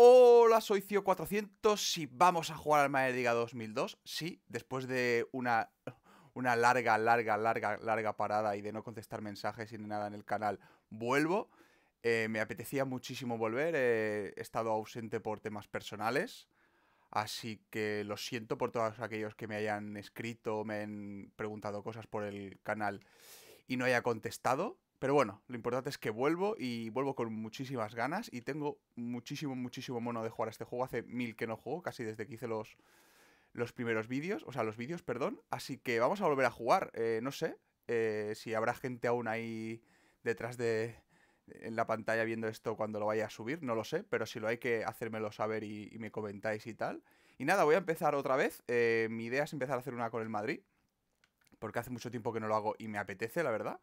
Hola, soy Cio400 si vamos a jugar al Madre 2002. Sí, después de una, larga, larga, larga, larga parada y de no contestar mensajes y ni nada en el canal, vuelvo. Eh, me apetecía muchísimo volver, eh, he estado ausente por temas personales. Así que lo siento por todos aquellos que me hayan escrito, me han preguntado cosas por el canal y no haya contestado. Pero bueno, lo importante es que vuelvo y vuelvo con muchísimas ganas y tengo muchísimo, muchísimo mono de jugar a este juego. Hace mil que no juego, casi desde que hice los, los primeros vídeos, o sea, los vídeos, perdón. Así que vamos a volver a jugar. Eh, no sé eh, si habrá gente aún ahí detrás de en la pantalla viendo esto cuando lo vaya a subir, no lo sé, pero si lo hay que hacérmelo saber y, me comentáis y tal. Y nada, voy a empezar otra vez. Eh, mi idea es empezar a hacer una con el Madrid, porque hace mucho tiempo que no lo hago y me apetece, la verdad.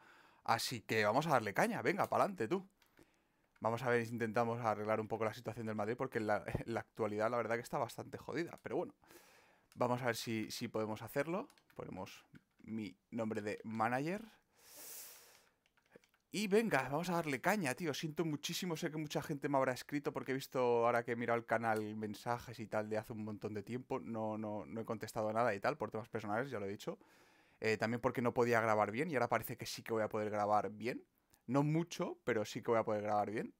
Así que vamos a darle caña, venga, pa'lante tú. Vamos a ver si intentamos arreglar un poco la situación del Madrid, porque en la, actualidad la verdad que está bastante jodida. Pero bueno, vamos a ver si, si podemos hacerlo. Ponemos mi nombre de manager. Y venga, vamos a darle caña, tío. Siento muchísimo, sé que mucha gente me habrá escrito porque he visto ahora que he mirado el canal mensajes y tal de hace un montón de tiempo. No, no, no he contestado nada y tal, por temas personales, ya lo he dicho. Eh, también porque no podía grabar bien y ahora parece que sí que voy a poder grabar bien. No mucho, pero sí que voy a poder grabar bien.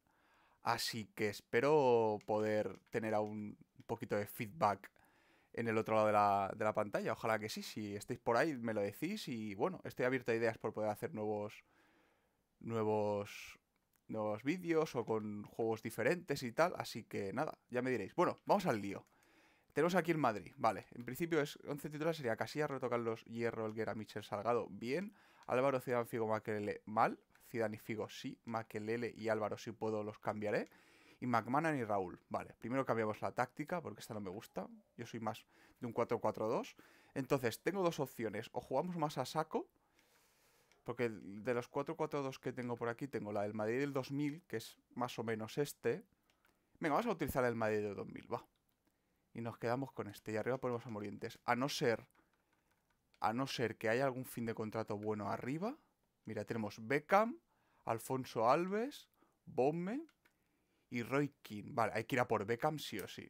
Así que espero poder tener aún un poquito de feedback en el otro lado de la, pantalla. Ojalá que sí, si estáis por ahí me lo decís y bueno, estoy abierto a ideas por poder hacer nuevos nuevos nuevos vídeos o con juegos diferentes y tal, así que nada, ya me diréis. Bueno, vamos al lío. Tenemos aquí el Madrid, vale. En principio es 11 titulares, sería Casillas, Roberto Hierro, Elguera, Michel, Salgado, bien. Álvaro, Zidane, Figo, Maquelele, mal. Zidane y Figo, sí. Maquelele y Álvaro, si puedo, los cambiaré. Y McMahon y Raúl, vale. Primero cambiamos la táctica, porque esta no me gusta. Yo soy más de un 4-4-2. Entonces, tengo dos opciones. O jugamos más a saco, porque de los 4-4-2 que tengo por aquí, tengo la del Madrid del 2000, que es más o menos este. Venga, vamos a utilizar el Madrid del 2000, va y nos quedamos con este. Y arriba ponemos a Morientes. A no ser... A no ser que haya algún fin de contrato bueno arriba. Mira, tenemos Beckham, Alfonso Alves, Bomme y Roy King. Vale, hay que ir a por Beckham sí o sí.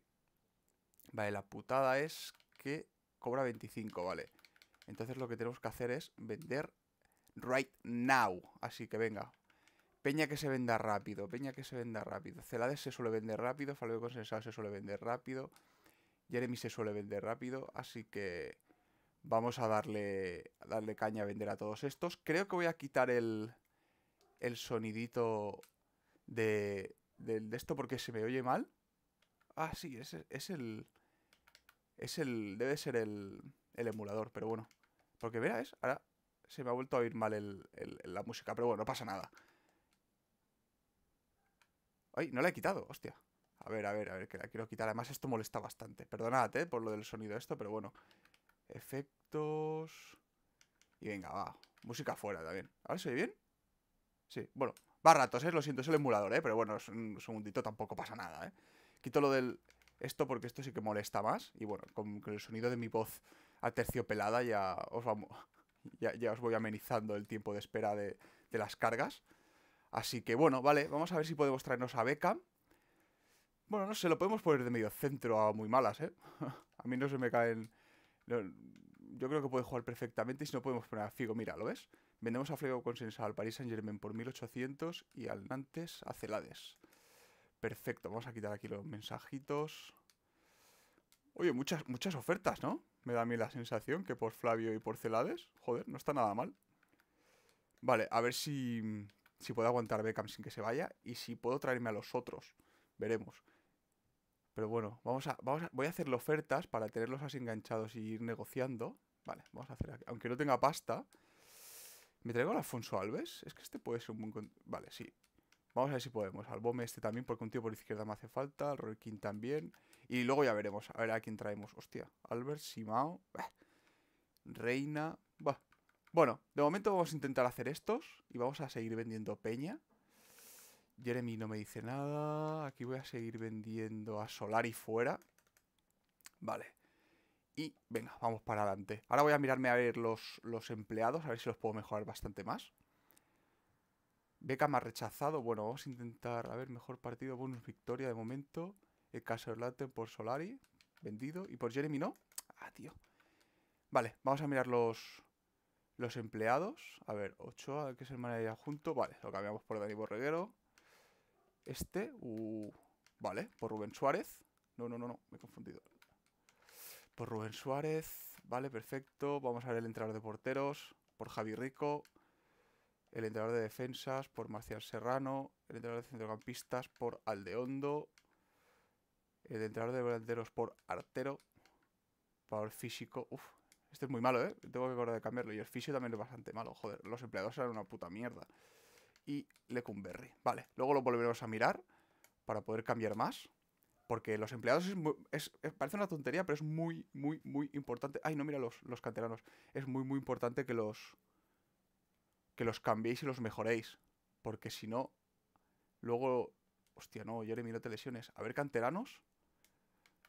Vale, la putada es que cobra 25, vale. Entonces lo que tenemos que hacer es vender right now. Así que venga. Peña que se venda rápido, peña que se venda rápido. Celades se suele vender rápido, Falve Consensado se suele vender rápido. Jeremy se suele vender rápido, así que vamos a darle, darle caña a vender a todos estos. Creo que voy a quitar el, el sonidito de, de, esto porque se me oye mal. Ah, sí, es, el... Es el... Debe ser el, el emulador, pero bueno. Porque verás, ahora se me ha vuelto a oír mal la música, pero bueno, no pasa nada. Ay, no la he quitado, hostia. A ver, a ver, a ver, que la quiero quitar. Además, esto molesta bastante. Perdonad, ¿eh? Por lo del sonido esto, pero bueno. Efectos... Y venga, va. Música fuera también. A ver, ¿se oye bien? Sí, bueno. Va ratos, eh, Lo siento, es el emulador, ¿eh? Pero bueno, un segundito tampoco pasa nada, ¿eh? Quito lo del... Esto porque esto sí que molesta más. Y bueno, con, el sonido de mi voz a aterciopelada ya os vamos... Ya, os voy amenizando el tiempo de espera de, de las cargas. Así que bueno, vale, vamos a ver si podemos traernos a Beckham. Bueno, no sé, lo podemos poner de medio centro a muy malas, ¿eh? a mí no se me caen... yo creo que puede jugar perfectamente y si no podemos poner a Figo. Mira, ¿lo ves? Vendemos a Figo consensado al Paris Saint-Germain por 1800 y al Nantes a Celades. Perfecto, vamos a quitar aquí los mensajitos. Oye, muchas, muchas ofertas, ¿no? Me da a mí la sensación que por Flavio y por Celades. Joder, no está nada mal. Vale, a ver si, si puedo aguantar Beckham sin que se vaya y si puedo traerme a los otros. Veremos. Pero bueno, vamos a, voy a hacerle ofertas para tenerlos así enganchados y ir negociando. Vale, vamos a hacer aquí. Aunque no tenga pasta. ¿Me traigo al Alfonso Alves? Es que este puede ser un buen... Vale, sí. Vamos a ver si podemos. Al Bome este también, porque un tío por izquierda me hace falta. Al Roy King también. Y luego ya veremos. A ver a quién traemos. Hostia. Albert, Simao. Reina. va Bueno, de momento vamos a intentar hacer estos. Y vamos a seguir vendiendo peña. Jeremy no me dice nada. Aquí voy a seguir vendiendo a Solari fuera. Vale. Y venga, vamos para adelante. Ahora voy a mirarme a ver los, los empleados, a ver si los puedo mejorar bastante más. Beca más rechazado. Bueno, vamos a intentar, a ver, mejor partido, bonus victoria de momento. El caso de por Solari, vendido. Y por Jeremy no. Ah, tío. Vale, vamos a mirar los, los empleados. A ver, 8, a es el manager junto. Vale, lo cambiamos por Dani Borreguero. Este, uh, vale, por Rubén Suárez. No, no, no, no, me he confundido. Por Rubén Suárez, vale, perfecto. Vamos a ver el entrenador de porteros, por Javi Rico. El entrenador de defensas, por Marcial Serrano. El entrenador de centrocampistas, por Aldeondo. El entrenador de delanteros, por Artero. Por físico, uff, este es muy malo, ¿eh? Tengo que acordar de cambiarlo. Y el físico también es bastante malo, joder. Los empleados eran una puta mierda y Lecumberri. Vale, luego lo volveremos a mirar para poder cambiar más. Porque los empleados es, muy, parece una tontería, pero es muy, muy, muy importante. Ay, no, mira los, los canteranos. Es muy, muy importante que los, que los cambiéis y los mejoréis. Porque si no, luego... Hostia, no, Jeremy, no te lesiones. A ver, canteranos.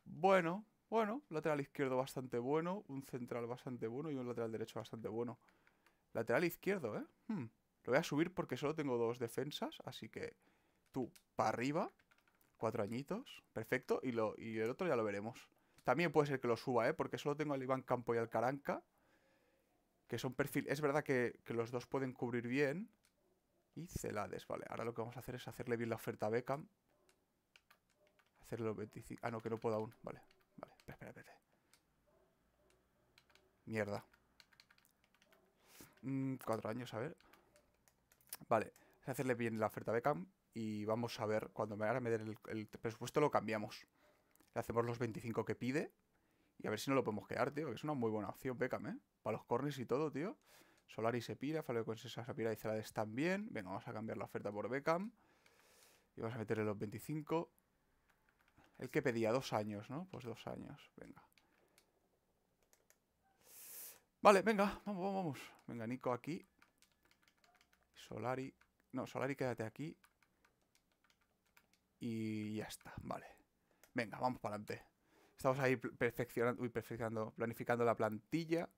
Bueno, bueno. Lateral izquierdo bastante bueno. Un central bastante bueno y un lateral derecho bastante bueno. Lateral izquierdo, ¿eh? Hmm. Lo voy a subir porque solo tengo dos defensas, así que tú, para arriba, cuatro añitos, perfecto, y, lo, y el otro ya lo veremos. También puede ser que lo suba, ¿eh? Porque solo tengo al Iván Campo y al Caranca, que son perfil... Es verdad que, los dos pueden cubrir bien. Y Celades, vale. Ahora lo que vamos a hacer es hacerle bien la oferta a Beckham. Hacerle los 25... Ah, no, que no puedo aún. Vale, vale. Espera, espera, Mierda. Mm, cuatro años, a ver. Vale, voy a hacerle bien la oferta a Beckham y vamos a ver, cuando me haga meter el, presupuesto lo cambiamos. Le hacemos los 25 que pide y a ver si no lo podemos quedar, tío, que es una muy buena opción Beckham, ¿eh? Para los Cornes y todo, tío. Solari se pira, con Consesa se pira y Celades también. Venga, vamos a cambiar la oferta por Beckham. Y vamos a meterle los 25. El que pedía dos años, ¿no? Pues dos años, venga. Vale, venga, vamos, vamos, vamos. Venga, Nico aquí. Solari... No, Solari, quédate aquí. Y ya está, vale. Venga, vamos para adelante. Estamos ahí perfeccionando, uy, perfeccionando, planificando la plantilla.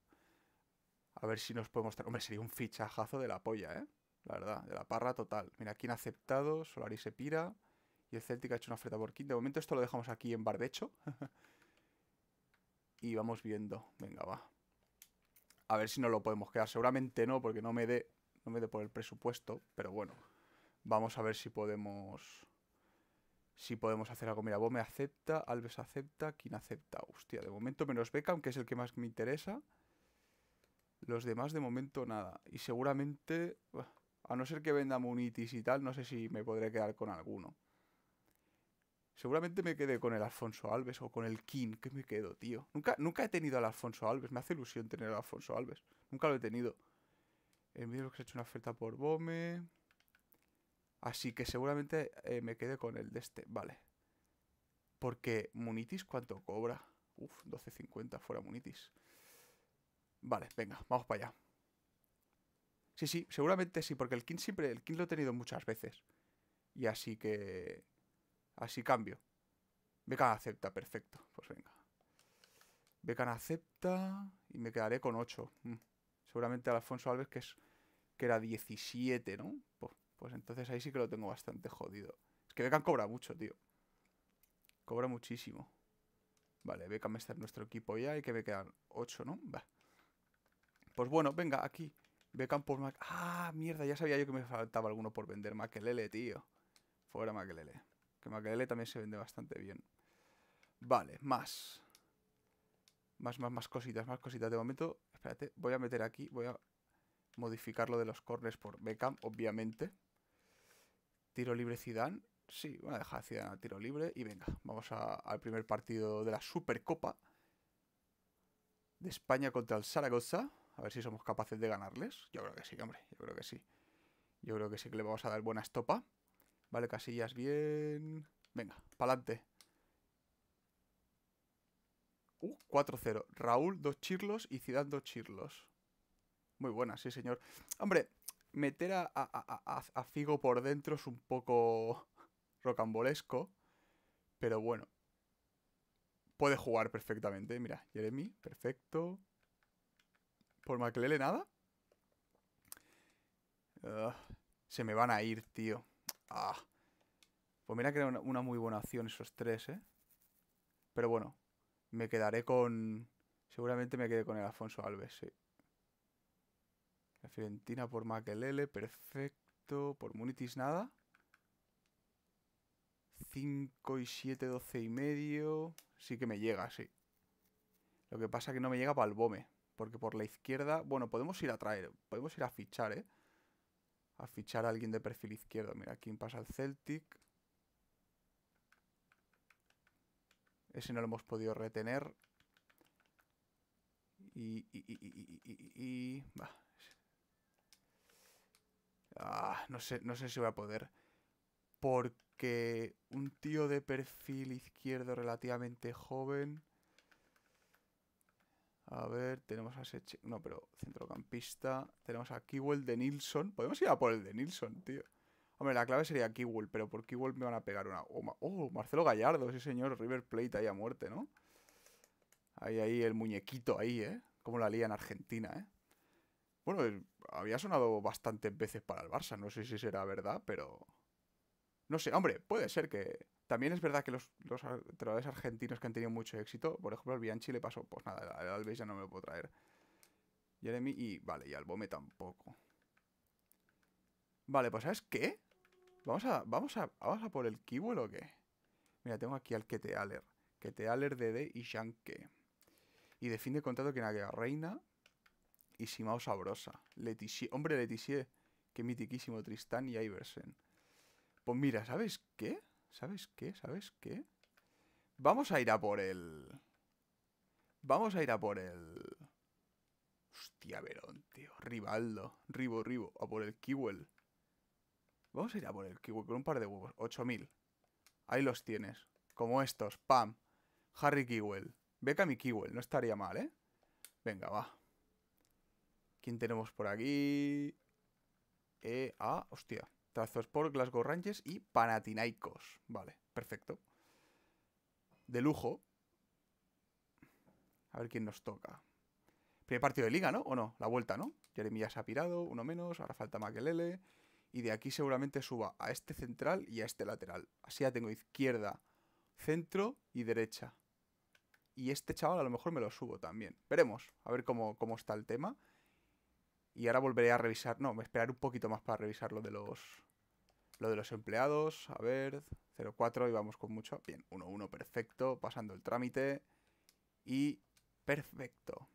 A ver si nos podemos... Hombre, sería un fichajazo de la polla, ¿eh? La verdad, de la parra total. Mira, aquí han aceptado, Solari se pira. Y el Celtic ha hecho una oferta por King. De momento esto lo dejamos aquí en barbecho. y vamos viendo. Venga, va. A ver si no lo podemos quedar. Seguramente no, porque no me dé no me de por el presupuesto, pero bueno, vamos a ver si podemos si podemos hacer algo. Mira, vos me acepta, Alves acepta, ¿quién acepta? Hostia, de momento menos beca, aunque es el que más me interesa. Los demás de momento nada. Y seguramente, a no ser que venda Munitis y tal, no sé si me podré quedar con alguno. Seguramente me quedé con el Alfonso Alves o con el King, ¿qué me quedo, tío. Nunca, nunca he tenido al Alfonso Alves, me hace ilusión tener al Alfonso Alves. Nunca lo he tenido lo que se ha hecho una oferta por Bome. Así que seguramente eh, me quede con el de este. Vale. Porque Munitis, ¿cuánto cobra? Uf, 12.50 fuera Munitis. Vale, venga, vamos para allá. Sí, sí, seguramente sí, porque el King siempre, el King lo he tenido muchas veces. Y así que... Así cambio. Becan acepta, perfecto. Pues venga. Becan acepta y me quedaré con 8. Mm. Seguramente Alfonso Alves, que es que era 17, ¿no? Pues, entonces ahí sí que lo tengo bastante jodido. Es que Beckham cobra mucho, tío. Cobra muchísimo. Vale, Beckham está en nuestro equipo ya y que me quedan 8, ¿no? Va. Pues bueno, venga, aquí. Beckham por Mac... ¡Ah, mierda! Ya sabía yo que me faltaba alguno por vender. Maquelele, tío. Fuera Maquelele. Que Maquelele también se vende bastante bien. Vale, más. Más, más, más cositas, más cositas. De momento, espérate, voy a meter aquí, voy a modificar lo de los corners por Beckham, obviamente. Tiro libre Zidane. Sí, voy a dejar a Zidane a tiro libre. Y venga, vamos al primer partido de la Supercopa de España contra el Zaragoza. A ver si somos capaces de ganarles. Yo creo que sí, hombre. Yo creo que sí. Yo creo que sí que le vamos a dar buena estopa. Vale, casillas bien. Venga, pa'lante. Uh, 4-0. Raúl, dos chirlos y Zidane, dos chirlos. Muy buena, sí, señor. Hombre, meter a, Figo por dentro es un poco rocambolesco, pero bueno. Puede jugar perfectamente. Mira, Jeremy, perfecto. ¿Por Maclele nada? se me van a ir, tío. Ah. Pues mira que era una, una, muy buena opción esos tres, ¿eh? Pero bueno, me quedaré con... Seguramente me quedé con el Alfonso Alves, sí. La Fiorentina por Makelele, perfecto. Por Munitis nada. 5 y 7, 12 y medio. Sí que me llega, sí. Lo que pasa es que no me llega para el Bome. Porque por la izquierda, bueno, podemos ir a traer, podemos ir a fichar, ¿eh? A fichar a alguien de perfil izquierdo. Mira, aquí pasa el Celtic. Ese no lo hemos podido retener. Y... y, y, y, Ah, no, sé, no sé si voy a poder. Porque un tío de perfil izquierdo relativamente joven. A ver, tenemos a Seche. No, pero centrocampista. Tenemos a Kiwul de Nilsson. Podemos ir a por el de Nilsson, tío. Hombre, la clave sería Kiwul pero por Kiwul me van a pegar una. Oh, Marcelo Gallardo, sí señor. River Plate ahí a muerte, ¿no? Ahí, ahí, el muñequito ahí, ¿eh? Como la lía en Argentina, ¿eh? Bueno, eh, había sonado bastantes veces para el Barça, no sé si será verdad, pero... No sé, hombre, puede ser que... También es verdad que los, los argentinos que han tenido mucho éxito, por ejemplo, al Bianchi le pasó, pues nada, al Alves ya no me lo puedo traer. Jeremy y... Vale, y Bome tampoco. Vale, pues ¿sabes qué? Vamos a, vamos a, vamos a por el Kiwel o qué? Mira, tengo aquí al Ketealer. Ketealer, DD y Shanke. Y de fin de contrato que que reina y Simao Sabrosa. leticia hombre, Letizier, qué mitiquísimo Tristán y Iversen. Pues mira, ¿sabes qué? ¿Sabes qué? ¿Sabes qué? Vamos a ir a por el... Vamos a ir a por el... Hostia, Verón, tío. Rivaldo. Ribo, Ribo. A por el Kiwell Vamos a ir a por el Kiwel con un par de huevos. 8000. Ahí los tienes. Como estos. Pam. Harry Kiwell Beca mi No estaría mal, ¿eh? Venga, va. ¿Quién tenemos por aquí? Eh, ah, hostia. por Glasgow Rangers y Panatinaicos, Vale, perfecto. De lujo. A ver quién nos toca. Primer partido de liga, ¿no? ¿O no? La vuelta, ¿no? Jeremy ya se ha pirado, uno menos, ahora falta Makelele. Y de aquí seguramente suba a este central y a este lateral. Así ya tengo izquierda, centro y derecha. Y este chaval a lo mejor me lo subo también. Veremos, a ver cómo, cómo está el tema. Y ahora volveré a revisar, no, me esperar un poquito más para revisar lo de los, lo de los empleados. A ver, 04 y vamos con mucho. Bien, 1-1, perfecto, pasando el trámite. Y perfecto.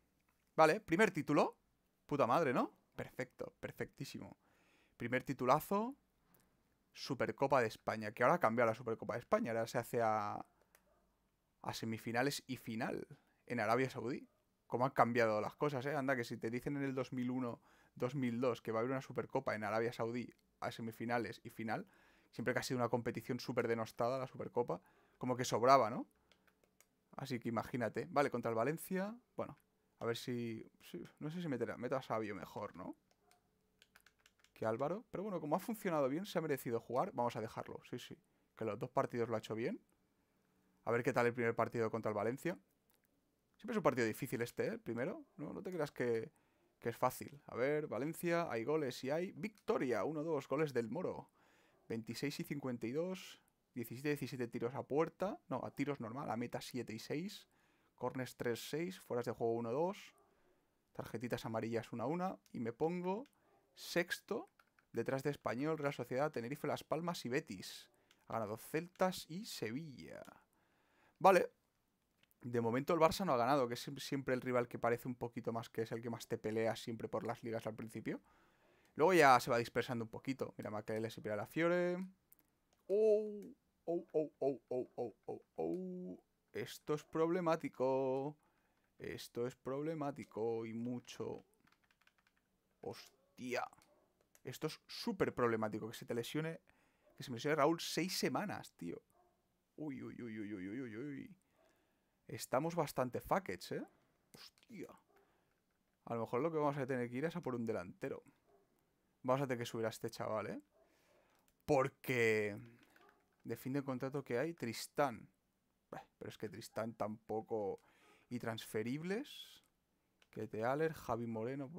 Vale, primer título. Puta madre, ¿no? Perfecto, perfectísimo. Primer titulazo. Supercopa de España, que ahora ha cambiado la Supercopa de España, ahora se hace a, a semifinales y final en Arabia Saudí. Cómo han cambiado las cosas, ¿eh? Anda, que si te dicen en el 2001 2002 que va a haber una Supercopa en Arabia Saudí a semifinales y final, siempre que ha sido una competición súper denostada la Supercopa, como que sobraba, ¿no? Así que imagínate. Vale, contra el Valencia, bueno, a ver si... no sé si meterá, a Sabio mejor, ¿no? Que Álvaro. Pero bueno, como ha funcionado bien, se ha merecido jugar, vamos a dejarlo, sí, sí. Que los dos partidos lo ha hecho bien. A ver qué tal el primer partido contra el Valencia. Siempre es un partido difícil este, ¿eh? primero. No, no te creas que que es fácil. A ver, Valencia, hay goles y hay victoria. 1-2, goles del Moro. 26 y 52, 17 17 tiros a puerta, no, a tiros normal, a meta 7 y 6, cornes 3 6, fueras de juego 1 2, tarjetitas amarillas 1 1 y me pongo sexto detrás de Español, Real Sociedad, Tenerife, Las Palmas y Betis. Ha ganado Celtas y Sevilla. Vale, de momento el Barça no ha ganado, que es siempre el rival que parece un poquito más que es el que más te pelea siempre por las ligas al principio. Luego ya se va dispersando un poquito. Mira, Macael se pira la Fiore. Oh, oh, oh, oh, oh, oh, oh, oh, Esto es problemático. Esto es problemático y mucho. Hostia. Esto es súper problemático. Que se te lesione. Que se me lesione Raúl seis semanas, tío. Uy, uy, uy, uy, uy, uy, uy. Estamos bastante fuckets, ¿eh? Hostia. A lo mejor lo que vamos a tener que ir es a por un delantero. Vamos a tener que subir a este chaval, ¿eh? Porque... De fin de contrato que hay, Tristán. Pero es que Tristán tampoco... Y transferibles... Que te Aler, Javi Moreno...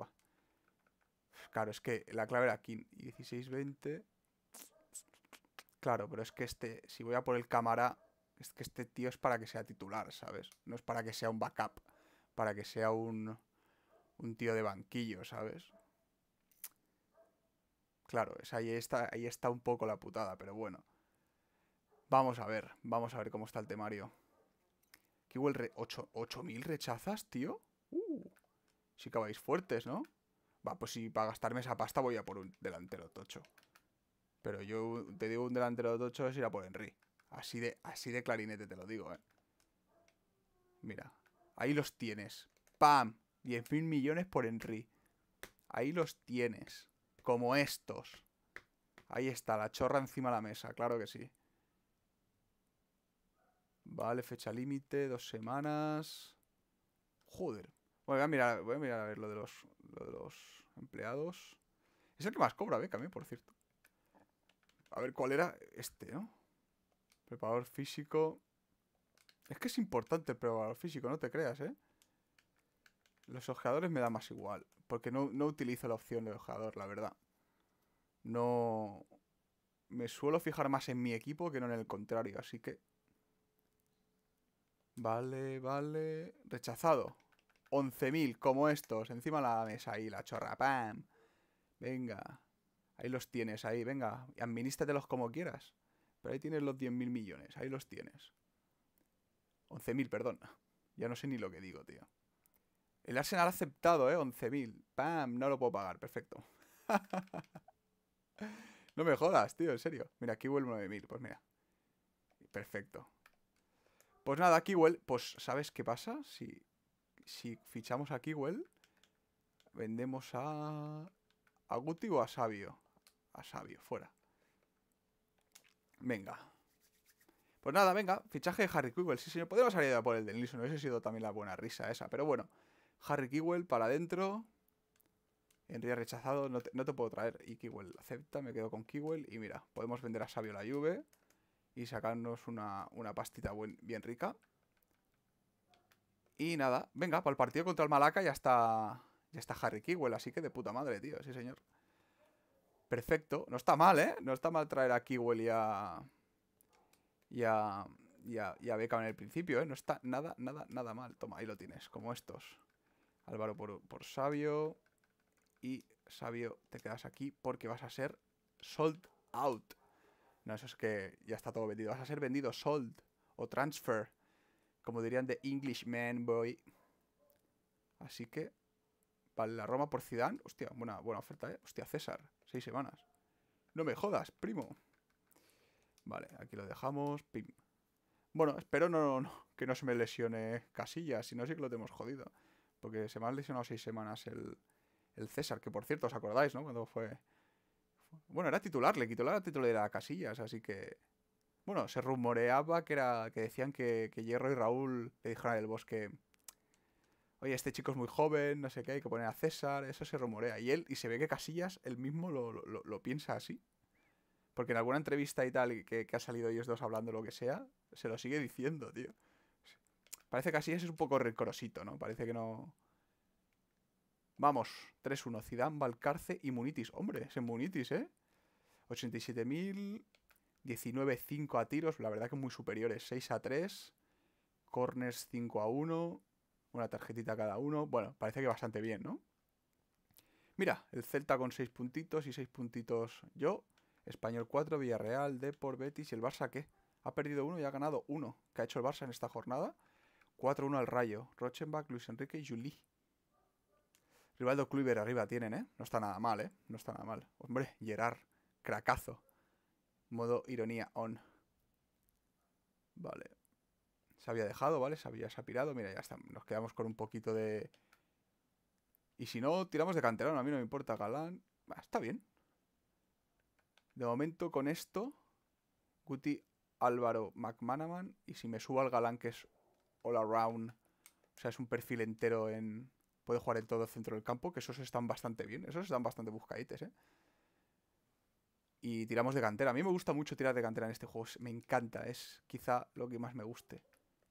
Claro, es que la clave era aquí. 16-20... Claro, pero es que este... Si voy a por el cámara es que este tío es para que sea titular, ¿sabes? No es para que sea un backup, para que sea un, un tío de banquillo, ¿sabes? Claro, es, ahí, está, ahí está un poco la putada, pero bueno. Vamos a ver, vamos a ver cómo está el temario. hubo re 8.000 rechazas, tío. Uh, sí que vais fuertes, ¿no? Va, pues si para gastarme esa pasta voy a por un delantero tocho. Pero yo te digo, un delantero tocho es ir a por Henry. Así de, así de clarinete te lo digo, ¿eh? Mira, ahí los tienes. ¡Pam! 10.000 millones por Henry. Ahí los tienes. Como estos. Ahí está, la chorra encima de la mesa, claro que sí. Vale, fecha límite, dos semanas. Joder. Bueno, voy a mirar, voy a, mirar ver lo de, los, lo de los empleados. Es el que más cobra, ve, También, ¿eh? por cierto. A ver cuál era este, ¿no? Preparador físico. Es que es importante el preparador físico, no te creas, ¿eh? Los ojeadores me da más igual. Porque no, no utilizo la opción de ojeador, la verdad. No... Me suelo fijar más en mi equipo que no en el contrario, así que... Vale, vale... Rechazado. 11.000, como estos. Encima la mesa ahí, la chorra. ¡Pam! Venga. Ahí los tienes, ahí. Venga, administratelos como quieras. Pero ahí tienes los 10.000 millones, ahí los tienes. 11.000, perdón. Ya no sé ni lo que digo, tío. El Arsenal ha aceptado, ¿eh? 11.000. ¡Pam! No lo puedo pagar, perfecto. no me jodas, tío, en serio. Mira, aquí vuelve 9.000, pues mira. Perfecto. Pues nada, aquí well pues ¿sabes qué pasa? Si, si fichamos a Kiwell, vendemos a... ¿A Guti o a Sabio? A Sabio, fuera. Venga. Pues nada, venga, fichaje de Harry Kewell. Sí, señor, podríamos haber ido por el de Nilsson. ha sido también la buena risa esa. Pero bueno, Harry Kewell para adentro. Enrique rechazado, no te, puedo traer. Y Kewell acepta, me quedo con Kewell. Y mira, podemos vender a Sabio la Juve y sacarnos una, pastita bien rica. Y nada, venga, para el partido contra el Malaca ya está, ya está Harry Kewell. Así que de puta madre, tío, sí señor. Perfecto. No está mal, ¿eh? No está mal traer aquí Kiwell y a... Y a... Y a, en el principio, ¿eh? No está nada, nada, nada mal. Toma, ahí lo tienes, como estos. Álvaro por, Sabio. Y Sabio, te quedas aquí porque vas a ser sold out. No, eso es que ya está todo vendido. Vas a ser vendido sold o transfer. Como dirían de Englishman, boy. Así que... para la Roma por Zidane. Hostia, buena, buena oferta, ¿eh? Hostia, César. Seis semanas. No me jodas, primo. Vale, aquí lo dejamos. Pim. Bueno, espero no, que no se me lesione Casillas, si no sí que lo tenemos jodido. Porque se me han lesionado seis semanas el, el César, que por cierto, os acordáis, ¿no? Cuando fue... Bueno, era titular, le quitó la titularidad a Casillas, así que... Bueno, se rumoreaba que era que decían que, Hierro y Raúl le dijeron el Bosque oye, este chico es muy joven, no sé qué, hay que poner a César, eso se rumorea. Y él, y se ve que Casillas, él mismo lo, piensa así. Porque en alguna entrevista y tal que, que ha salido ellos dos hablando lo que sea, se lo sigue diciendo, tío. Parece que Casillas es un poco recorosito, ¿no? Parece que no... Vamos, 3-1, Zidane, Valcarce y Munitis. Hombre, es en Munitis, ¿eh? 87.000, 19-5 a tiros, la verdad que muy superiores. 6 a 3, corners 5 a 1, una tarjetita cada uno. Bueno, parece que bastante bien, ¿no? Mira, el Celta con 6 puntitos y seis puntitos yo. Español 4, Villarreal, Depor, Betis y el Barça qué? ha perdido uno y ha ganado uno. ¿Qué ha hecho el Barça en esta jornada? 4-1 al Rayo, Rochenbach, Luis Enrique y Juli. Rivaldo Kluivert arriba tienen, ¿eh? No está nada mal, ¿eh? No está nada mal. Hombre, Gerard, cracazo. Modo ironía on. Vale se había dejado, ¿vale? Se había, sapirado Mira, ya está. Nos quedamos con un poquito de... Y si no, tiramos de canterano. A mí no me importa Galán. está bien. De momento, con esto... Guti, Álvaro, McManaman. Y si me subo al Galán, que es all around... O sea, es un perfil entero en... Puede jugar en todo el centro del campo, que esos están bastante bien. Esos están bastante buscaites, ¿eh? y tiramos de cantera. A mí me gusta mucho tirar de cantera en este juego, me encanta, es quizá lo que más me guste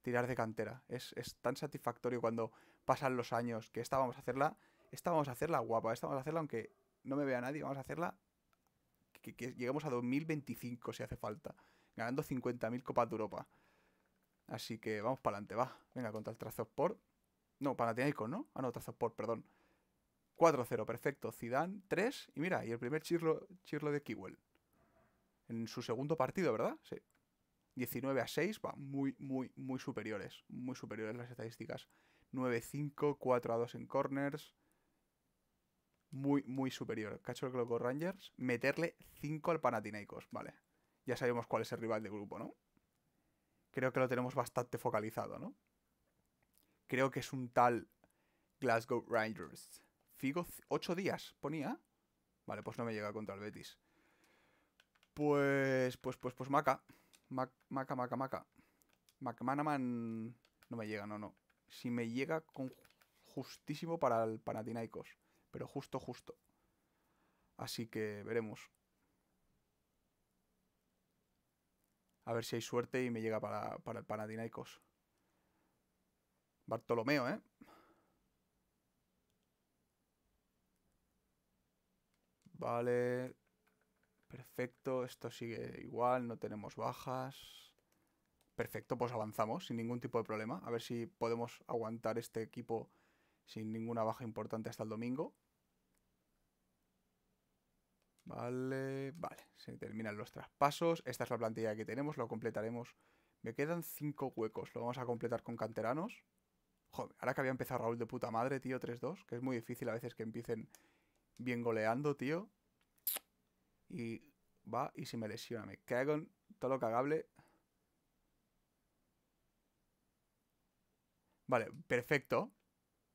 tirar de cantera. Es, tan satisfactorio cuando pasan los años que esta vamos a hacerla, esta vamos a hacerla guapa, esta vamos a hacerla aunque no me vea nadie, vamos a hacerla que, lleguemos a 2025 si hace falta, ganando 50.000 Copas de Europa. Así que vamos para adelante, va. Venga, contra el por No, Panathinaikos, ¿no? Ah, no, por perdón. 4-0, perfecto. Zidane, 3. Y mira, y el primer chirlo, chirlo de Kiwell. En su segundo partido, ¿verdad? Sí. 19 a 6, va, muy, muy, muy superiores. Muy superiores las estadísticas. 9-5, 4 a 2 en corners. Muy, muy superior. Cacho el Globo Rangers, meterle 5 al Panathinaikos, vale. Ya sabemos cuál es el rival de grupo, ¿no? Creo que lo tenemos bastante focalizado, ¿no? Creo que es un tal Glasgow Rangers. Figo, 8 días, ponía. Vale, pues no me llega contra el Betis. Pues, pues, pues, pues, Maca. Mac, maca, maca, maca. Macmanaman No me llega, no, no. Si me llega con justísimo para el Panathinaikos. Pero justo, justo. Así que veremos. A ver si hay suerte y me llega para, para el Panathinaikos. Bartolomeo, ¿eh? Vale. Perfecto, esto sigue igual, no tenemos bajas. Perfecto, pues avanzamos sin ningún tipo de problema. A ver si podemos aguantar este equipo sin ninguna baja importante hasta el domingo. Vale, vale, se terminan los traspasos. Esta es la plantilla que tenemos, lo completaremos. Me quedan cinco huecos, lo vamos a completar con canteranos. Joder, ahora que había empezado Raúl de puta madre, tío, 3-2, que es muy difícil a veces que empiecen bien goleando, tío. Y va y se me lesiona, me cae con todo lo cagable. Vale, perfecto.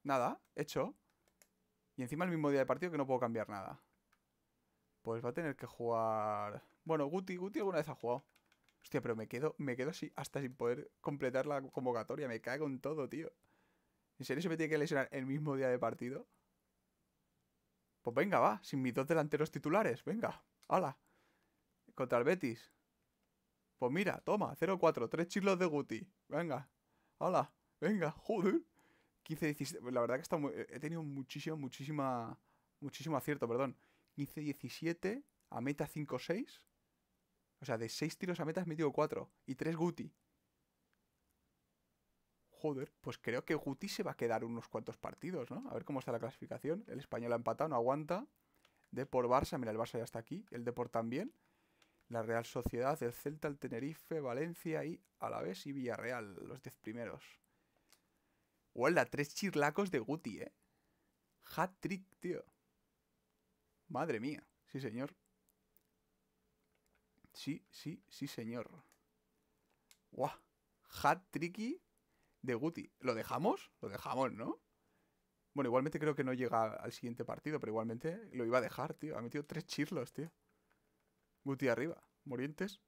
Nada, hecho. Y encima el mismo día de partido que no puedo cambiar nada. Pues va a tener que jugar... Bueno, Guti, Guti alguna vez ha jugado. Hostia, pero me quedo, me quedo así hasta sin poder completar la convocatoria. Me cae en todo, tío. ¿En serio se me tiene que lesionar el mismo día de partido? Pues venga, va, sin mis dos delanteros titulares, venga. Hola, Contra el Betis. Pues mira, toma, 0-4, 3 chilos de Guti. Venga, hola, Venga, joder. 15, 17. La verdad que he tenido muchísimo, muchísima. Muchísimo acierto, perdón. 15, 17, a meta 5, 6. O sea, de 6 tiros a meta he metido 4 y 3 Guti. Joder, pues creo que Guti se va a quedar unos cuantos partidos, ¿no? A ver cómo está la clasificación. El español ha empatado, no aguanta por Barça, mira, el Barça ya está aquí, el Depor también. La Real Sociedad, el Celta, el Tenerife, Valencia y a la vez y Villarreal, los 10 primeros. Huelda, tres chirlacos de Guti, ¿eh? Hat-trick, tío. Madre mía, sí señor. Sí, sí, sí señor. ¡Guau! Hat-tricky de Guti. ¿Lo dejamos? Lo dejamos, ¿no? Bueno, igualmente creo que no llega al siguiente partido, pero igualmente lo iba a dejar, tío. Ha metido tres chirlos, tío. Guti arriba. Morientes.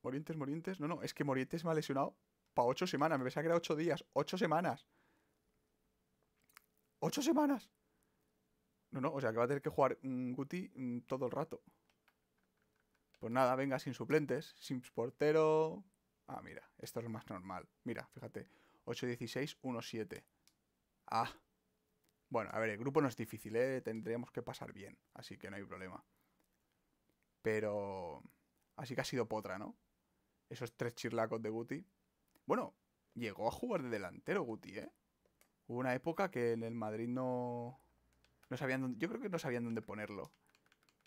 Morientes, Morientes. No, no, es que Morientes me ha lesionado para ocho semanas. Me pensaba que era ocho días. Ocho semanas. Ocho semanas. No, no, o sea que va a tener que jugar mm, Guti mm, todo el rato. Pues nada, venga, sin suplentes, sin portero. Ah, mira, esto es lo más normal. Mira, fíjate. 8-16, 1-7. Ah, bueno, a ver, el grupo no es difícil, ¿eh? tendríamos que pasar bien, así que no hay problema. Pero... Así que ha sido potra, ¿no? Esos tres chirlacos de Guti. Bueno, llegó a jugar de delantero Guti, ¿eh? Hubo una época que en el Madrid no... no sabían dónde... Yo creo que no sabían dónde ponerlo.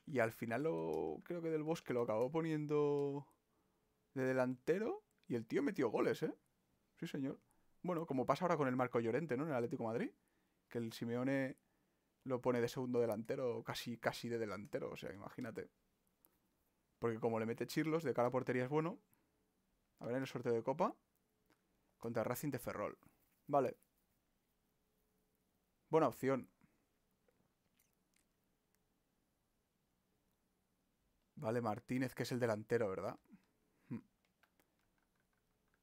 Y al final lo... Creo que del bosque lo acabó poniendo de delantero. Y el tío metió goles, ¿eh? Sí, señor. Bueno, como pasa ahora con el Marco Llorente, ¿no? En el Atlético Madrid que el Simeone lo pone de segundo delantero, casi, casi de delantero, o sea, imagínate. Porque como le mete chirlos, de cara a portería es bueno. A ver en el sorteo de copa. Contra Racing de Ferrol. Vale. Buena opción. Vale, Martínez, que es el delantero, ¿verdad? Hmm.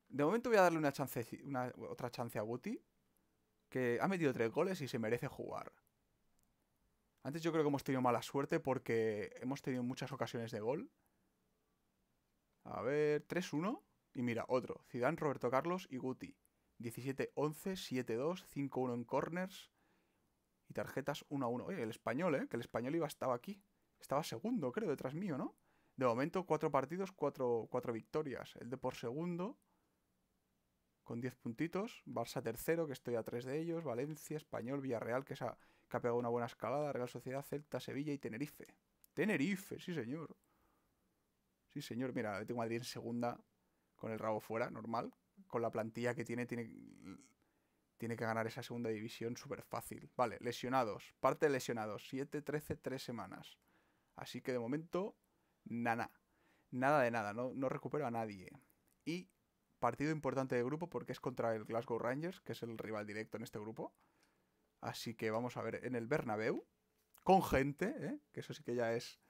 De momento voy a darle una chance, una, otra chance a Guti que ha metido tres goles y se merece jugar. Antes yo creo que hemos tenido mala suerte porque hemos tenido muchas ocasiones de gol. A ver, 3-1. Y mira, otro. Zidane, Roberto Carlos y Guti. 17-11, 7-2, 5-1 en corners. Y tarjetas 1-1. Oye, el español, ¿eh? Que el español iba, estaba aquí. Estaba segundo, creo, detrás mío, ¿no? De momento, cuatro partidos, cuatro, cuatro victorias. El de por segundo con 10 puntitos, Barça tercero, que estoy a 3 de ellos, Valencia, Español, Villarreal, que, ha, que ha pegado una buena escalada, Real Sociedad, Celta, Sevilla y Tenerife. Tenerife, sí señor. Sí señor, mira, tengo Madrid en segunda, con el rabo fuera, normal. Con la plantilla que tiene, tiene, tiene que ganar esa segunda división súper fácil. Vale, lesionados, parte de lesionados, 7, 13, 3 semanas. Así que de momento, nada. Nada de nada, no, no recupero a nadie. Y partido importante de grupo porque es contra el Glasgow Rangers, que es el rival directo en este grupo. Así que vamos a ver en el Bernabéu, con gente, ¿eh? que eso sí que ya es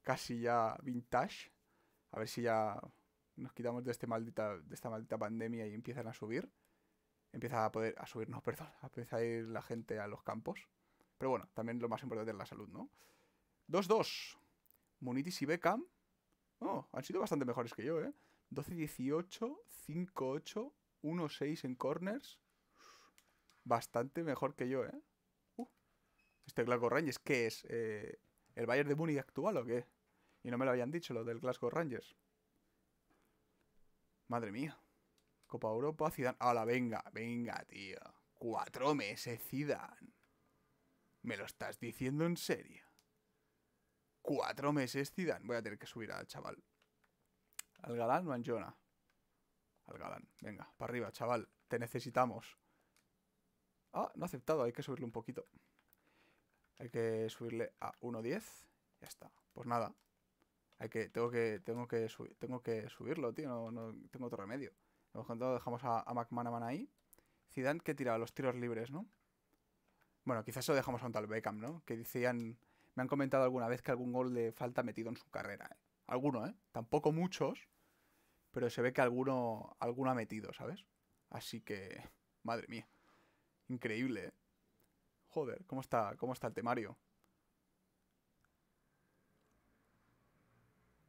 casi ya vintage. A ver si ya nos quitamos de, este maldita, de esta maldita pandemia y empiezan a subir. Empieza a poder, a subir, no, perdón, empieza a ir la gente a los campos. Pero bueno, también lo más importante es la salud, ¿no? 2-2. Munitis y Beckham. Oh, han sido bastante mejores que yo, ¿eh? 12-18, 5-8, 1-6 en corners. Bastante mejor que yo, ¿eh? Uh, este Glasgow Rangers, ¿qué es? Eh, ¿El Bayern de Múnich actual o qué? Y no me lo habían dicho, lo del Glasgow Rangers. Madre mía. Copa Europa, Zidane. ¡Hala, venga! Venga, tío. Cuatro meses, Zidane. ¿Me lo estás diciendo en serio? Cuatro meses, Zidane. Voy a tener que subir al chaval. ¿Al galán o Anjona? Al galán. Venga, para arriba, chaval. Te necesitamos. Ah, no ha aceptado. Hay que subirle un poquito. Hay que subirle a 1.10. Ya está. Pues nada. Hay que, tengo que, tengo que, subir, tengo que subirlo, tío. No, tengo otro remedio. Hemos dejamos a, McManaman ahí. Zidane que tiraba los tiros libres, ¿no? Bueno, quizás lo dejamos a un tal Beckham, ¿no? Que decían... Me han comentado alguna vez que algún gol de falta metido en su carrera, ¿eh? Alguno, ¿eh? Tampoco muchos, pero se ve que alguno, alguno ha metido, ¿sabes? Así que, madre mía. Increíble, ¿eh? Joder, ¿cómo está, cómo está el temario?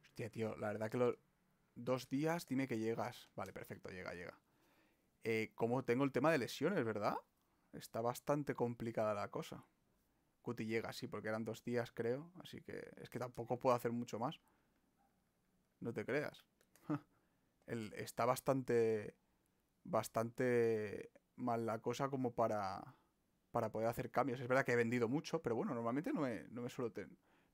Hostia, tío, la verdad que los dos días, dime que llegas. Vale, perfecto, llega, llega. Eh, Como tengo el tema de lesiones, verdad? Está bastante complicada la cosa. Cuti llega, sí, porque eran dos días, creo. Así que es que tampoco puedo hacer mucho más. No te creas. está bastante. Bastante mal la cosa como para. Para poder hacer cambios. Es verdad que he vendido mucho, pero bueno, normalmente no me, no suelo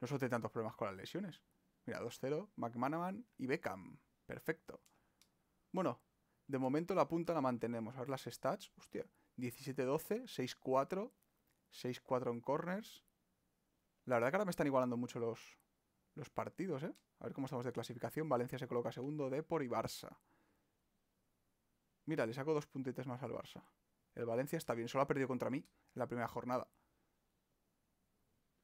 No suelo tantos problemas con las lesiones. Mira, 2-0, McManaman y Beckham. Perfecto. Bueno, de momento la punta la mantenemos. A ver las stats. Hostia. 17-12, 6-4, 6-4 en corners. La verdad que ahora me están igualando mucho los, los partidos, ¿eh? A ver cómo estamos de clasificación. Valencia se coloca segundo, Depor y Barça. Mira, le saco dos puntitos más al Barça. El Valencia está bien, solo ha perdido contra mí en la primera jornada.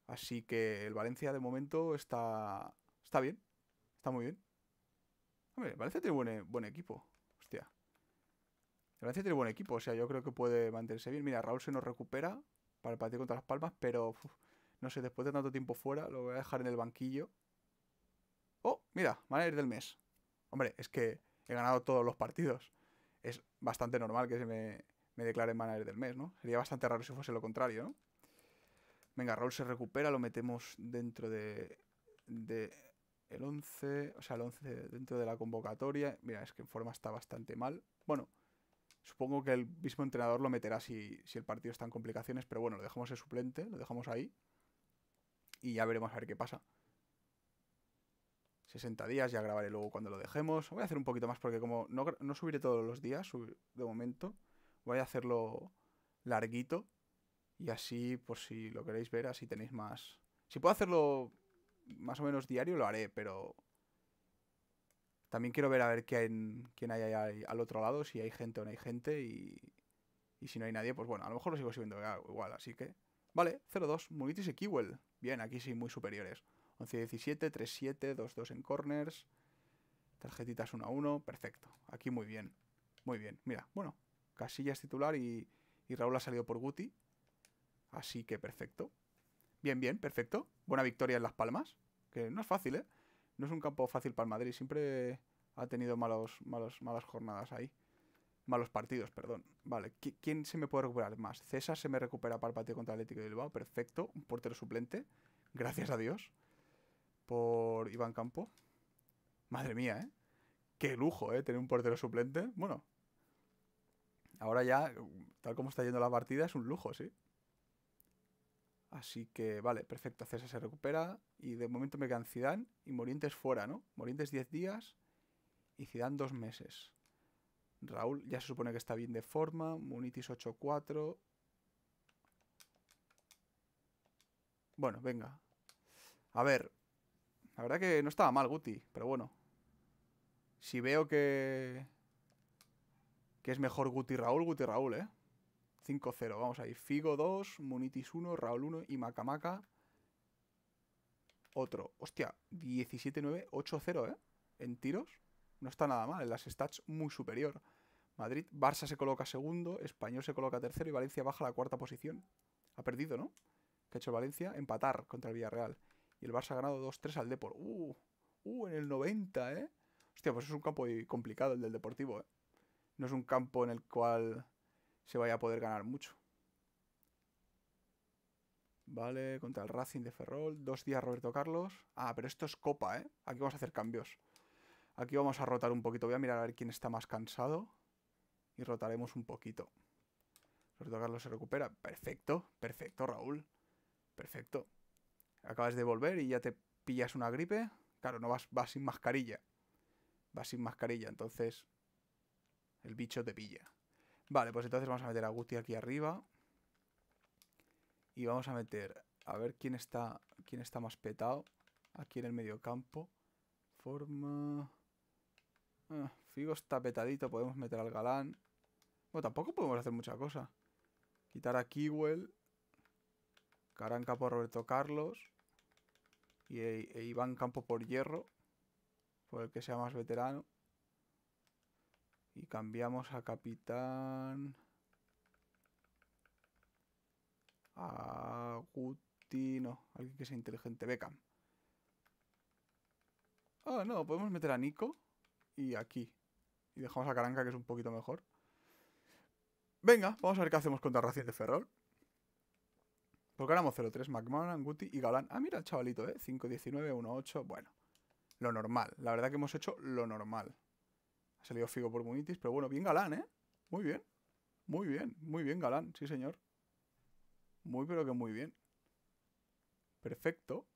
Así que el Valencia de momento está, está bien. Está muy bien. Hombre, Valencia tiene buen, eh, equipo. Hostia. Valencia tiene buen equipo, o sea, yo creo que puede mantenerse bien. Mira, Raúl se nos recupera para el partido contra Las Palmas, pero no sé, después de tanto tiempo fuera, lo voy a dejar en el banquillo. ¡Oh! Mira, manager del mes. Hombre, es que he ganado todos los partidos. Es bastante normal que se me, declare manager del mes, ¿no? Sería bastante raro si fuese lo contrario, ¿no? Venga, Raúl se recupera, lo metemos dentro de, el 11, o sea, el 11 dentro de la convocatoria. Mira, es que en forma está bastante mal. Bueno, supongo que el mismo entrenador lo meterá si, si el partido está en complicaciones, pero bueno, lo dejamos el suplente, lo dejamos ahí y ya veremos a ver qué pasa. 60 días, ya grabaré luego cuando lo dejemos. Voy a hacer un poquito más porque como no, subiré todos los días de momento, voy a hacerlo larguito y así, por si lo queréis ver, así tenéis más... Si puedo hacerlo más o menos diario, lo haré, pero... También quiero ver a ver quién, quién hay, ahí al otro lado, si hay gente o no hay gente y... Y si no hay nadie, pues bueno, a lo mejor lo sigo subiendo igual, así que... Vale, 02, Monitis y Bien, aquí sí, muy superiores. 11-17, 3-7, 2-2 en corners. Tarjetitas 1-1, perfecto. Aquí muy bien. Muy bien, mira, bueno, Casillas titular y, Raúl ha salido por Guti. Así que perfecto. Bien, bien, perfecto. Buena victoria en Las Palmas. Que no es fácil, ¿eh? No es un campo fácil para el Madrid. Siempre ha tenido malos, malas jornadas ahí malos partidos, perdón. Vale, ¿quién se me puede recuperar más? César se me recupera para el partido contra el Atlético de Bilbao, perfecto, un portero suplente, gracias a Dios, por Iván Campo. Madre mía, ¿eh? Qué lujo, ¿eh? Tener un portero suplente. Bueno, ahora ya, tal como está yendo la partida, es un lujo, ¿sí? Así que, vale, perfecto, César se recupera y de momento me quedan Zidane y Morientes fuera, ¿no? Morientes 10 días y Zidane 2 meses. Raúl ya se supone que está bien de forma. Munitis 8-4. Bueno, venga. A ver. La verdad que no estaba mal Guti, pero bueno. Si veo que... Que es mejor Guti Raúl, Guti Raúl, ¿eh? 5-0, vamos ahí. Figo 2, Munitis 1, Raúl 1 y Macamaca. Otro. Hostia, 17-9, 8-0, ¿eh? En tiros. No está nada mal, en las stats muy superior. Madrid, Barça se coloca segundo, Español se coloca tercero y Valencia baja a la cuarta posición. Ha perdido, ¿no? ¿Qué ha hecho Valencia? Empatar contra el Villarreal. Y el Barça ha ganado 2-3 al Depor. ¡Uh! ¡Uh! En el 90, ¿eh? Hostia, pues es un campo complicado el del Deportivo, ¿eh? No es un campo en el cual se vaya a poder ganar mucho. Vale, contra el Racing de Ferrol. Dos días Roberto Carlos. Ah, pero esto es Copa, ¿eh? Aquí vamos a hacer cambios. Aquí vamos a rotar un poquito. Voy a mirar a ver quién está más cansado y rotaremos un poquito. todo Carlos se recupera. Perfecto, perfecto, Raúl. Perfecto. Acabas de volver y ya te pillas una gripe. Claro, no vas, vas sin mascarilla. Vas sin mascarilla, entonces el bicho te pilla. Vale, pues entonces vamos a meter a Guti aquí arriba. Y vamos a meter... A ver quién está, quién está más petado. Aquí en el medio campo. Forma... Ah, Figo está petadito, podemos meter al galán. Bueno, tampoco podemos hacer mucha cosa. Quitar a Kiwell. Caranca por Roberto Carlos. Y e, e Iván Campo por Hierro. Por el que sea más veterano. Y cambiamos a Capitán. A Guti. No, alguien que sea inteligente. Beckham. Ah, no, podemos meter a Nico. Y aquí. Y dejamos a Caranca, que es un poquito mejor. Venga, vamos a ver qué hacemos contra Racing de Ferrol. Porque ganamos 0-3, McMahon, Guti y Galán. Ah, mira el chavalito, ¿eh? 5-19, 1-8, bueno. Lo normal. La verdad que hemos hecho lo normal. Ha salido Figo por Munitis, pero bueno, bien Galán, ¿eh? Muy bien. Muy bien, muy bien Galán, sí señor. Muy pero que muy bien. Perfecto.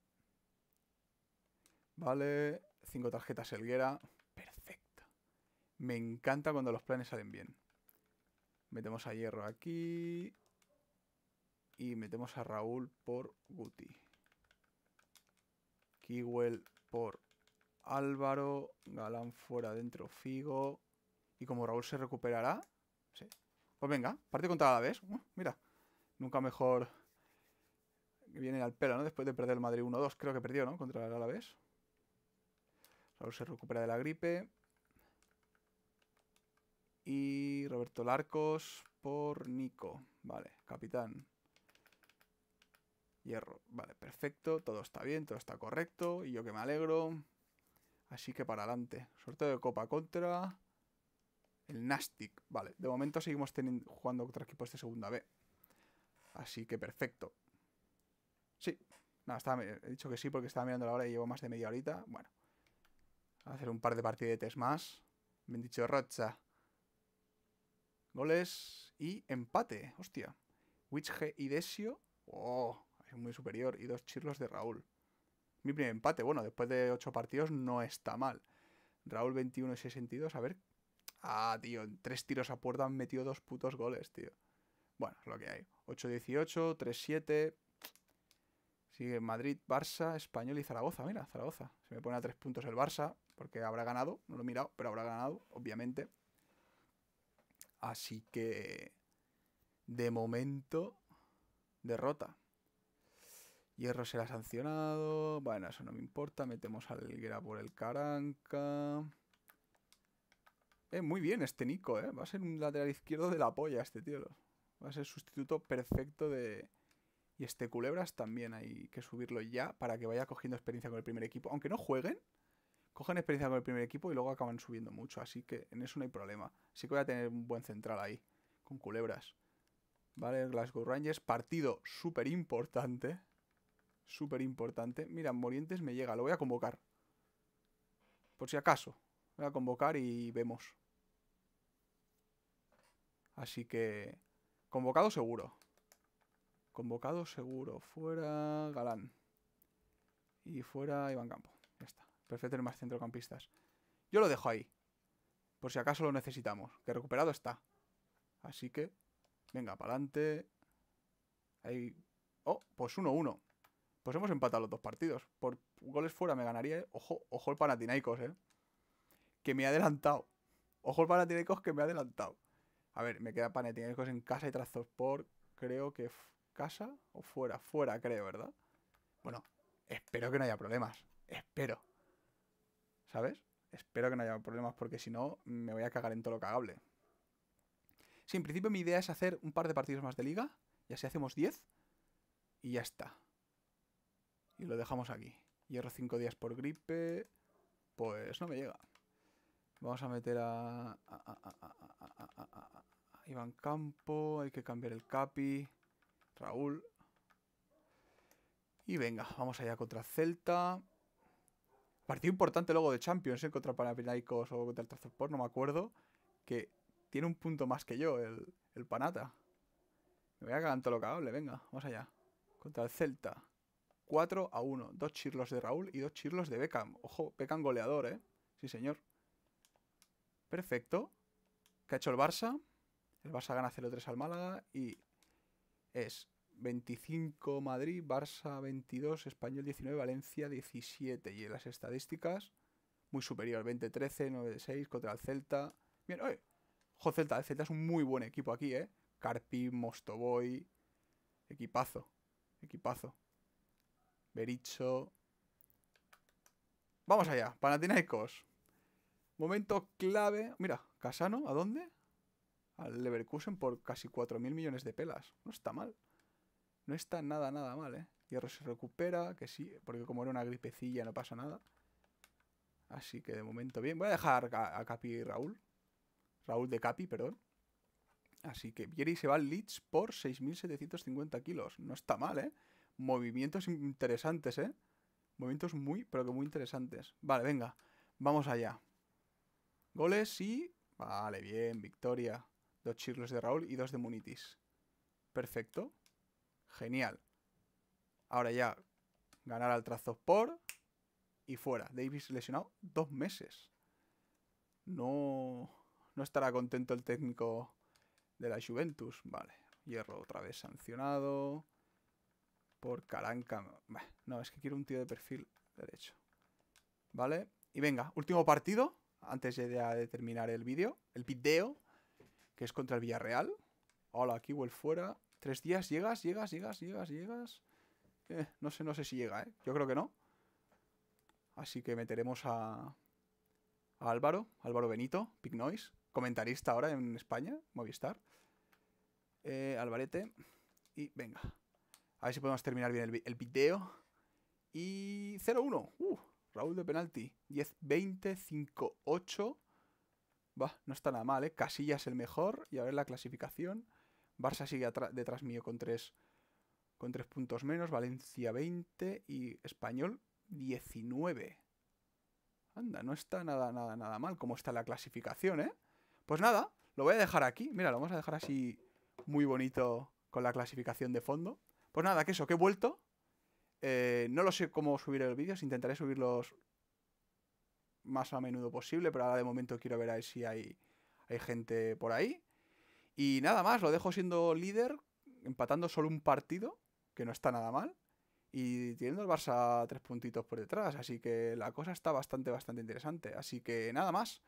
Vale, 5 tarjetas Helguera. Me encanta cuando los planes salen bien. Metemos a Hierro aquí. Y metemos a Raúl por Guti. Kiwell por Álvaro. Galán fuera, dentro Figo. Y como Raúl se recuperará... Pues venga, parte contra el uh, mira, nunca mejor... Vienen al pelo, ¿no? Después de perder el Madrid 1-2, creo que perdió, ¿no? Contra el Alavés. Raúl se recupera de la gripe. Y Roberto Larcos por Nico. Vale, capitán. Hierro. Vale, perfecto. Todo está bien, todo está correcto. Y yo que me alegro. Así que para adelante. Sorteo de copa contra el Nastic. Vale, de momento seguimos teniendo, jugando contra equipos de segunda B. Así que perfecto. Sí. Nada, he dicho que sí porque estaba mirando la hora y llevo más de media horita. Bueno. A hacer un par de partidetes más. Me han dicho Rocha. Goles y empate. Hostia. Witchge y Desio. Oh, es muy superior. Y dos chirlos de Raúl. Mi primer empate. Bueno, después de ocho partidos no está mal. Raúl 21 y 62. A ver. Ah, tío. En tres tiros a puerta han metido dos putos goles, tío. Bueno, es lo que hay. 8-18, 3-7. Sigue Madrid, Barça, Español y Zaragoza. Mira, Zaragoza. Se me pone a tres puntos el Barça. Porque habrá ganado. No lo he mirado, pero habrá ganado, obviamente. Así que, de momento, derrota. Hierro será sancionado. Bueno, eso no me importa. Metemos al Alguera por el Caranca. Eh, muy bien este Nico, eh. Va a ser un lateral izquierdo de la polla este tío. Va a ser sustituto perfecto de... Y este Culebras también hay que subirlo ya para que vaya cogiendo experiencia con el primer equipo. Aunque no jueguen, cogen experiencia con el primer equipo y luego acaban subiendo mucho. Así que en eso no hay problema. Sí que voy a tener un buen central ahí, con culebras. Vale, Glasgow Rangers, partido súper importante. Súper importante. Mira, Morientes me llega, lo voy a convocar. Por si acaso. Voy a convocar y vemos. Así que... Convocado seguro. Convocado seguro. Fuera Galán. Y fuera Iván Campo. Ya está perfecto tener más centrocampistas. Yo lo dejo ahí. Por si acaso lo necesitamos. Que recuperado está. Así que... Venga, para adelante. Ahí... Oh, pues 1-1. Pues hemos empatado los dos partidos. Por goles fuera me ganaría... ¿eh? Ojo, ojo el Panathinaikos, ¿eh? Que me ha adelantado. Ojo el panatinaicos que me ha adelantado. A ver, me queda panatinaicos en casa y por. Creo que... ¿Casa o fuera? Fuera, creo, ¿verdad? Bueno, espero que no haya problemas. Espero. ¿sabes? Espero que no haya problemas porque si no me voy a cagar en todo lo cagable. Sí, en principio mi idea es hacer un par de partidos más de liga. Y así hacemos 10. Y ya está. Y lo dejamos aquí. Hierro 5 días por gripe. Pues no me llega. Vamos a meter a, a, a Iván Campo. Hay que cambiar el Capi. Raúl. Y venga, vamos allá contra Celta. Partido importante luego de Champions ¿eh? contra Panathinaikos o contra el Transport, no me acuerdo. Que tiene un punto más que yo, el, Panata. Me voy a cagar todo lo cagable, venga, vamos allá. Contra el Celta. 4 a 1. Dos chirlos de Raúl y dos chirlos de Beckham. Ojo, Beckham goleador, ¿eh? Sí, señor. Perfecto. ¿Qué ha hecho el Barça? El Barça gana 0-3 al Málaga y es 25 Madrid, Barça 22, Español 19, Valencia 17. Y las estadísticas, muy superior, 20-13, 9-6 contra el Celta. Bien, oye, jo, Celta, el Celta es un muy buen equipo aquí, ¿eh? Carpi, Mostoboy, equipazo, equipazo. Bericho. Vamos allá, Panathinaikos. Momento clave. Mira, Casano, ¿a dónde? Al Leverkusen por casi 4.000 millones de pelas. No está mal. No está nada, nada mal, ¿eh? Hierro se recupera, que sí, porque como era una gripecilla no pasa nada. Así que de momento bien. Voy a dejar a, Capi y Raúl. Raúl de Capi, perdón. Así que Vieri se va al Leeds por 6.750 kilos. No está mal, ¿eh? Movimientos interesantes, ¿eh? Movimientos muy, pero que muy interesantes. Vale, venga. Vamos allá. Goles y... Vale, bien, victoria. Dos chirlos de Raúl y dos de Munitis. Perfecto. Genial. Ahora ya, ganar al por... y fuera. Davis lesionado dos meses. No, no estará contento el técnico de la Juventus. Vale, Hierro otra vez sancionado. Por Caranca. No, es que quiero un tío de perfil derecho. Vale, y venga, último partido. Antes de terminar el vídeo, el vídeo. que es contra el Villarreal. Hola, aquí vuel fuera. Tres días, llegas, llegas, llegas, llegas, llegas. Eh, no sé, no sé si llega, ¿eh? Yo creo que no. Así que meteremos a, Álvaro, Álvaro Benito, Big Noise, comentarista ahora en España, Movistar. Eh, Y venga. A ver si podemos terminar bien el, el video. Y 0-1. Uh, Raúl de penalti. 10-20, 5-8. Va, no está nada mal, ¿eh? Casillas el mejor. Y a ver la clasificación. Barça sigue detrás mío con 3 con tres puntos menos, Valencia 20 y Español 19. Anda, no está nada, nada, nada mal como está la clasificación, ¿eh? Pues nada, lo voy a dejar aquí. Mira, lo vamos a dejar así muy bonito con la clasificación de fondo. Pues nada, que eso, que he vuelto. Eh, no lo sé cómo subir el vídeo, intentaré subirlos más a menudo posible, pero ahora de momento quiero ver a ver si hay gente por ahí. Y nada más, lo dejo siendo líder, empatando solo un partido, que no está nada mal, y teniendo el Barça tres puntitos por detrás. Así que la cosa está bastante, bastante interesante. Así que nada más.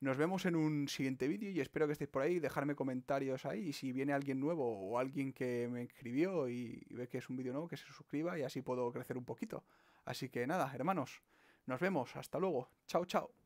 Nos vemos en un siguiente vídeo y espero que estéis por ahí. Dejarme comentarios ahí. Y si viene alguien nuevo o alguien que me escribió y, y ve que es un vídeo nuevo, que se suscriba y así puedo crecer un poquito. Así que nada, hermanos. Nos vemos. Hasta luego. Chao, chao.